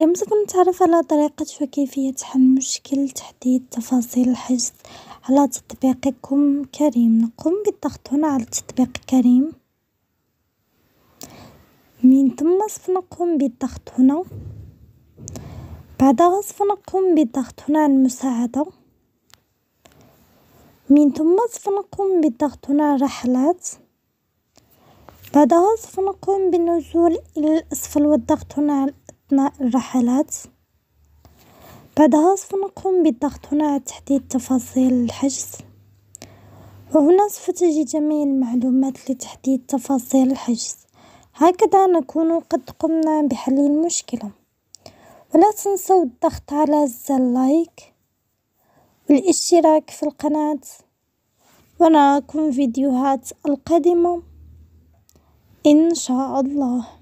يمكن التعرف على طريقة وكيفية حل مشكل تحديد تفاصيل الحجز على تطبيقكم كريم، نقوم بالضغط هنا على تطبيق كريم، من ثم سنقوم بالضغط هنا، بعدها سنقوم بالضغط هنا على المساعدة، من ثم سنقوم بالضغط هنا على الرحلات، بعدها سنقوم بالنزول إلى الأسفل والضغط هنا على أثناء الرحلات، بعدها سنقوم بالضغط هنا على تحديد تفاصيل الحجز، وهنا سوف تجي جميع المعلومات لتحديد تفاصيل الحجز، هكذا نكون قد قمنا بحل المشكلة، ولا تنسوا الضغط على زر لايك والاشتراك في القناة، ونراكم فيديوهات القادمة إن شاء الله.